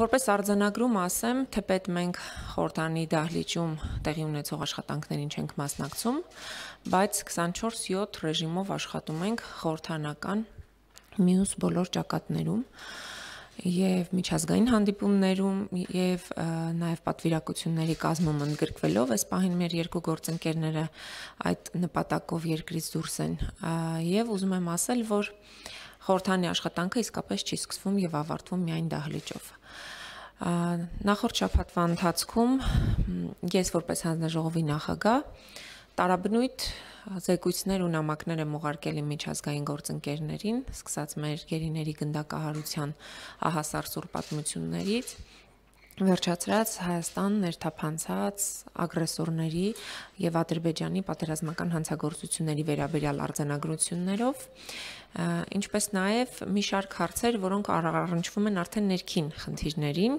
Որպես արձանագրում ասեմ, թեպետ մենք խորտանի դահլիճում տեղի ունեցող աշխատանքներին չենք մասնակցում, բայց 24/7 ռեժիմով աշխատում ենք խորտանական մյուս բոլոր ճակատներում և միջազգային հանդիպումներում եւ նաեւ պատվիրակությունների կազմում ընդգրկվելով այս պահին մեր երկու գործընկերները այդ նպատակով երկրից դուրս են եւ ուզում եմ ասել, որ խորհրդանի աշխատանքը իսկապես չի սկսվում եւ ավարտվում միայն դահլիճով։ Նախորդ շաբաթվա ընթացքում ես որպես հանձնաժողովի նախագահ տարաբնույթ զեկույցներ ու նամակներ եմ ուղարկել իմ միջազգային գործընկերներին, սկսած մեր գերիների գնդակահարության ահասարսուր պատմություններից, վերջացրած Հայաստան ներթափանցած ագրեսորների եւ Ադրբեջանի պատերազմական հանցագործությունների վերաբերյալ արձանագրություններով, ինչպես նաեւ մի շարք հարցեր, որոնք առնչվում են արդեն ներքին խնդիրներին,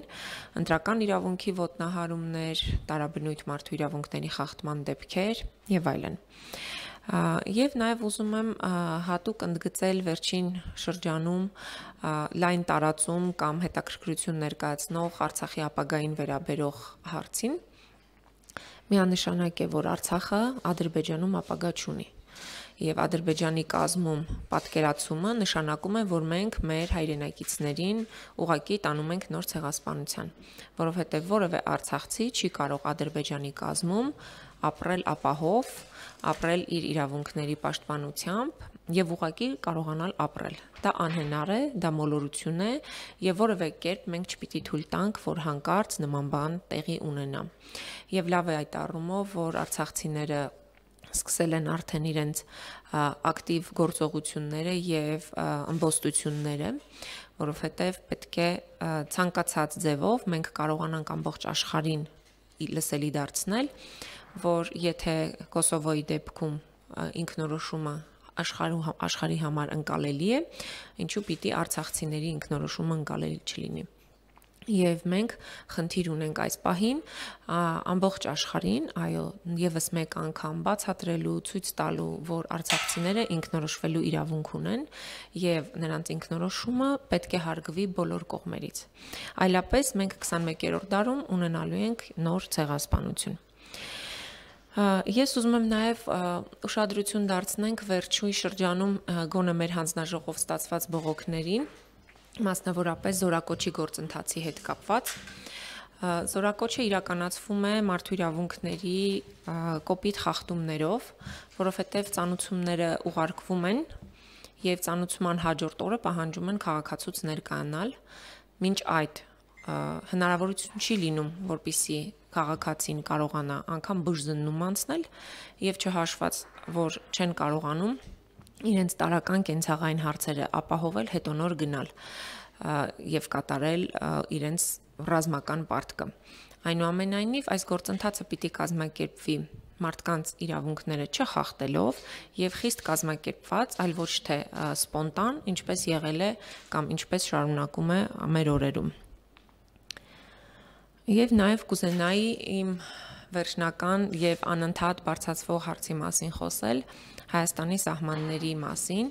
ընտրական իրավունքի ոտնահարումներ, տարաբնույթ մարդու իրավունքների խախտման դեպքեր եւ այլն։ Ա, Եվ նաև ուզում եմ հատուկ ընդգծել վերջին շրջանում լայն տարածում կամ հետաքրքրություն ներկայացնող Արցախի ապագային վերաբերող հարցին։ Միանշանակ է, որ Արցախը Ադրբեջանում ապագա չունի եւ Ադրբեջանի կազմում պատկերացումը նշանակում է, որ մենք մեր հայրենակիցներին ուղակի տանում ենք նոր ցեղասպանության, որովհետեւ որևէ արցախցի չի կարող Ադրբեջանի կազմում ապրել ապահով, ապրել իր իրավունքների պաշտպանությամբ եւ ուղակի կարողանալ ապրել։ Դա անհնար է, դա մոլորություն է եւ որևէ կերպ մենք չպիտի թույլ տանք, որ հանկարծ նման բան տեղի ունենա։ Եվ լավ է այդ առումով, որ արցախցիները սկսել են արդեն իրենց ակտիվ գործողությունները եւ ըմբոստությունները, որովհետեւ պետք է ցանկացած ձևով մենք կարողանանք ամբողջ աշխարհին լսելի դարձնել, որ եթե Կոսովոյի դեպքում ինքնորոշումը հա-, աշխարհի համար ընկալելի է, ինչու պիտի արցախցիների ինքնորոշումը ընկալելի չլինի։ Եվ մենք խնդիր ունենք այս պահին ամբողջ աշխարհին, այո, եւս մեկ անգամ բացատրելու, ցույց տալու, որ արցախցիները ինքնորոշվելու իրավունք ունեն եւ նրանց ինքնորոշումը պետք է հարգվի բոլոր կողմերից։ Այլապես մենք 21-րդ դարում ունենալու ենք նոր ցեղասպանություն։ Ես ուզում եմ նաև ուշադրություն դարձնենք վերջույն շրջանում գոնը մեր հանձնաժողով ստացված բողոքներին մասնավորապես զորակոչի գործընթացի հետ կապված։ Զորակոչը իրականացվում է մարդու իրավունքների կոպիտ խախտումներով, որովհետև ծանուցումները ուղարկվում են եւ ծանուցման հաջորդ օրը պահանջում են քաղաքացուց ներկայանալ։ Մինչ այդ հնարավորություն չի լինում, որpիսի քաղաքացին կարողանա անգամ բժզննում անցնել եւ չհաշված, որ չեն կարողանում իրենց տարական կենցաղային հարցերը ապահովել, հետո նոր գնալ եւ կատարել իրենց ռազմական պարտքը։ Այնուամենայնիվ այս գործընթացը պիտի կազմակերպվի մարդկանց իրավունքները չխախտելով եւ խիստ կազմակերպված, այլ ոչ թե սպոնտան, ինչպես եղել է կամ ինչպես շարունակում է մեր օրերում։ Եվ նաեւ կուզենայի իմ վերջնական եւ անընդհատ բարձրացվող հարցի մասին խոսել Հայաստանի սահմանների մասին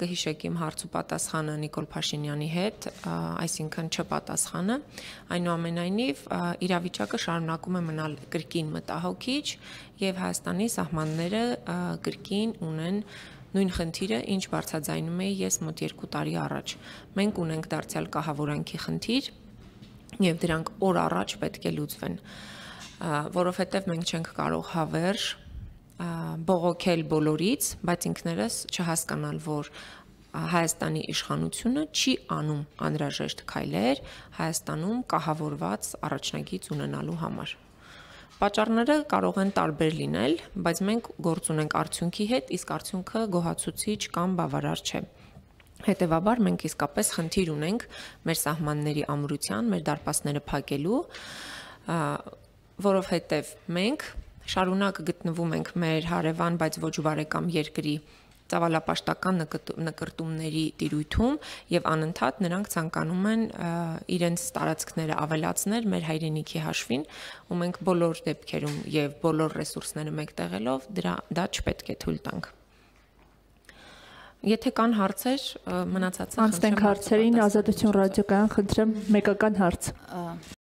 կհիշեք իմ հարցու պատասխանը Նիկոլ Փաշինյանի հետ, այսինքն չպատասխանը։ Այնուամենայնիվ իրավիճակը շարունակում է մնալ կրկին մտահոգիչ եւ Հայաստանի սահմանները կրկին ունեն նույն խնդիրը, ինչ բարձրաձայնում էի ես մոտ 2 տարի առաջ։ Մենք ունենք դարձյալ կահավորանքի խնդիր եւ դրանք օր առաջ պետք է լուծվեն։ Ա, որովհետև մենք չենք կարող հավերժ բողոքել բոլորից, բայց ինքներս չհասկանալ, որ Հայաստանի իշխանությունը չի անում անհրաժեշտ քայլեր Հայաստանում կահավորված առաջնագիծ ունենալու համար։ Պաճառները կարող են տարբեր լինել, բայց մենք գործ ունենք արդյունքի հետ, իսկ արդյունքը գոհացուցիչ կամ բավարար չէ։ Հետևաբար մենք իսկապես խնդիր ունենք մեր սահմանների ամրության, մեր դարպասները փակելու որովհետև մենք շարունակ գտնվում ենք մեր հարևան, բայց ոչ բարեկամ երկրի ծավալապաշտական նկրտումների տիրույթում եւ անընդհատ նրանք ցանկանում են իրենց տարածքները ավելացնել մեր հայրենիքի հաշվին ու մենք բոլոր դեպքերում եւ բոլոր ռեսուրսները մեկտեղելով դրա դա չպետք է թույլ տանք Եթե կան հարցեր, մնացածը Անցնենք հարցերին, Ազատություն ռադիոկայան, խնդրեմ մեկական հարց։